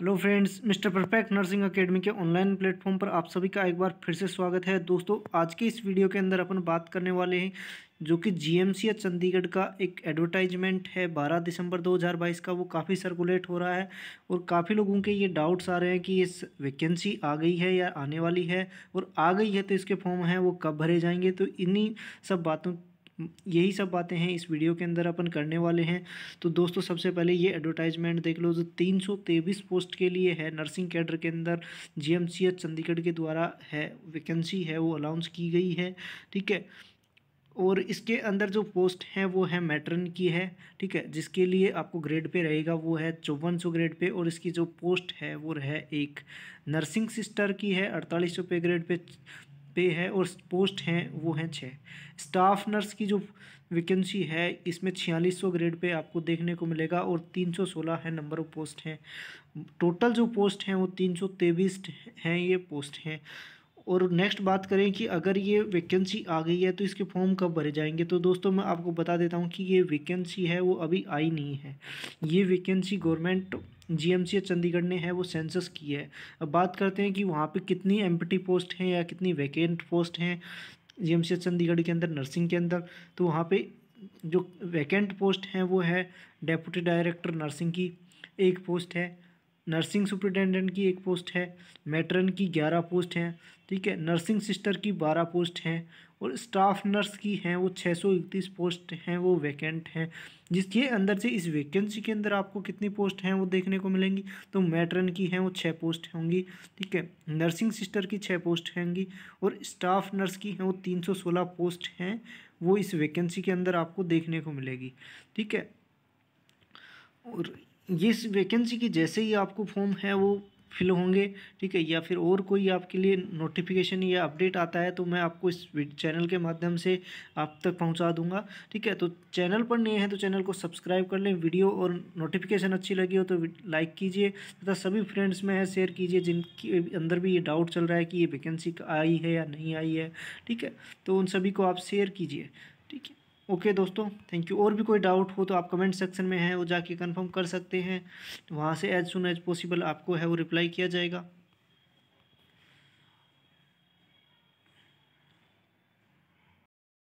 hello friends mister perfect nursing academy के online platform पर आप सभी का एक बार फिर से स्वागत है दोस्तों आज के इस वीडियो के अंदर अपन बात करने वाले हैं जो कि जी चंडीगढ़ का एक एडवर्टाइजमेंट है 12 दिसंबर 2022 का वो काफ़ी सर्कुलेट हो रहा है और काफ़ी लोगों के ये डाउट्स आ रहे हैं कि इस वैकेंसी आ गई है या आने वाली है और आ गई है तो इसके फॉर्म हैं वो कब भरे जाएंगे तो इन्हीं सब बातों यही सब बातें हैं इस वीडियो के अंदर अपन करने वाले हैं तो दोस्तों सबसे पहले ये एडवर्टाइजमेंट देख लो जो तीन पोस्ट के लिए है नर्सिंग कैडर के अंदर जी चंडीगढ़ के द्वारा है वैकेंसी है वो अनाउंस की गई है ठीक है और इसके अंदर जो पोस्ट हैं वो है मैटरन की है ठीक है जिसके लिए आपको ग्रेड पे रहेगा वो है चौवन सौ ग्रेड पे और इसकी जो पोस्ट है वो है एक नर्सिंग सिस्टर की है अड़तालीस सौ पे ग्रेड पे पे है और पोस्ट हैं वो हैं छः स्टाफ नर्स की जो वैकेंसी है इसमें छियालीस सौ ग्रेड पे आपको देखने को मिलेगा और तीन सौ सोलह है नंबर ऑफ पोस्ट हैं टोटल जो पोस्ट हैं वो तीन सौ तेईस हैं ये पोस्ट हैं और नेक्स्ट बात करें कि अगर ये वैकेंसी आ गई है तो इसके फॉर्म कब भरे जाएंगे तो दोस्तों मैं आपको बता देता हूँ कि ये वैकेंसी है वो अभी आई नहीं है ये वैकेंसी गवर्नमेंट जीएमसी चंडीगढ़ ने है वो सेंसस की है अब बात करते हैं कि वहाँ पे कितनी एम पोस्ट हैं या कितनी वैकेंट पोस्ट हैं जी जीएमसी चंडीगढ़ के अंदर नर्सिंग के अंदर तो वहाँ पे जो वैकेंट पोस्ट हैं वो है डेपूटी डायरेक्टर नर्सिंग की एक पोस्ट है नर्सिंग सुप्रिटेंडेंट की एक पोस्ट है मेटरन की ग्यारह पोस्ट हैं ठीक है नर्सिंग सिस्टर की बारह पोस्ट हैं और स्टाफ नर्स की हैं वो छः सौ इकतीस पोस्ट हैं वो वैकेंट हैं जिसके अंदर से इस वैकेंसी के अंदर आपको कितनी पोस्ट हैं वो देखने को मिलेंगी तो मैटरन की हैं वो छः पोस्ट होंगी ठीक है नर्सिंग सिस्टर की छः पोस्ट होंगी और स्टाफ नर्स की हैं वो तीन सौ सोलह पोस्ट हैं वो इस वैकेंसी के अंदर आपको देखने को मिलेगी ठीक है और इस वैकेंसी की जैसे ही आपको फॉर्म है वो फिल होंगे ठीक है या फिर और कोई आपके लिए नोटिफिकेशन या अपडेट आता है तो मैं आपको इस चैनल के माध्यम से आप तक पहुंचा दूंगा ठीक है तो चैनल पर नए हैं तो चैनल को सब्सक्राइब कर लें वीडियो और नोटिफिकेशन अच्छी लगी हो तो लाइक कीजिए तथा सभी फ्रेंड्स में है शेयर कीजिए जिनके अंदर भी ये डाउट चल रहा है कि ये वैकेंसी आई है या नहीं आई है ठीक है तो उन सभी को आप शेयर कीजिए ठीक है ओके दोस्तों थैंक यू और भी कोई डाउट हो तो आप कमेंट सेक्शन में है वो जाके कंफर्म कर सकते हैं वहाँ से एज सुन एज पॉसिबल आपको है वो रिप्लाई किया जाएगा